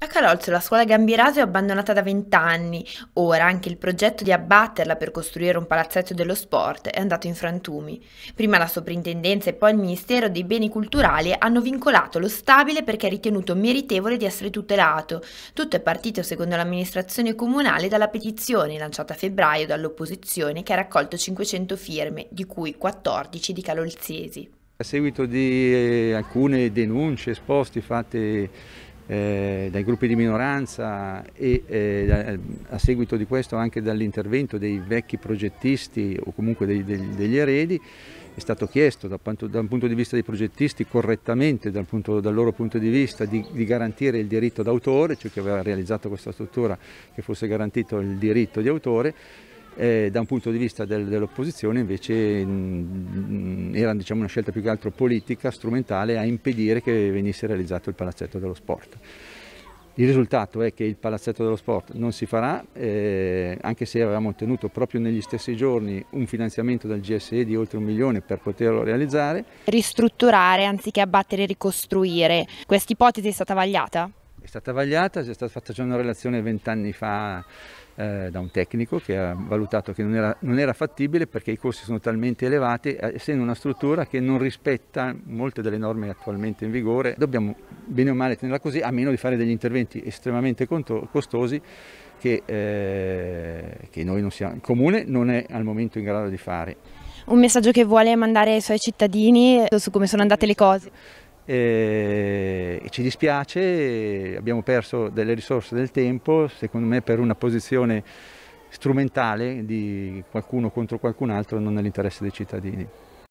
A Calolzo, la scuola Gambirasio, è abbandonata da vent'anni. Ora anche il progetto di abbatterla per costruire un palazzetto dello sport è andato in frantumi. Prima la soprintendenza e poi il Ministero dei Beni Culturali hanno vincolato lo stabile perché è ritenuto meritevole di essere tutelato. Tutto è partito, secondo l'amministrazione comunale, dalla petizione lanciata a febbraio dall'opposizione che ha raccolto 500 firme, di cui 14 di calolziesi. A seguito di eh, alcune denunce esposte fatte eh, dai gruppi di minoranza e eh, a seguito di questo anche dall'intervento dei vecchi progettisti o comunque dei, degli, degli eredi è stato chiesto da, da, un punto di vista dei progettisti correttamente dal, punto, dal loro punto di vista di, di garantire il diritto d'autore, cioè chi aveva realizzato questa struttura che fosse garantito il diritto di autore eh, da un punto di vista del, dell'opposizione invece mh, era diciamo, una scelta più che altro politica, strumentale a impedire che venisse realizzato il palazzetto dello sport. Il risultato è che il palazzetto dello sport non si farà, eh, anche se avevamo ottenuto proprio negli stessi giorni un finanziamento dal GSE di oltre un milione per poterlo realizzare. Ristrutturare anziché abbattere e ricostruire, questa ipotesi è stata vagliata? è stata vagliata, è stata fatta già una relazione vent'anni fa eh, da un tecnico che ha valutato che non era, non era, fattibile perché i costi sono talmente elevati, eh, essendo una struttura che non rispetta molte delle norme attualmente in vigore, dobbiamo bene o male tenerla così, a meno di fare degli interventi estremamente costosi che, eh, che noi non siamo, il comune non è al momento in grado di fare. Un messaggio che vuole mandare ai suoi cittadini su come sono andate le cose? Eh, e, ci dispiace, abbiamo perso delle risorse del tempo, secondo me per una posizione strumentale di qualcuno contro qualcun altro non nell'interesse dei cittadini.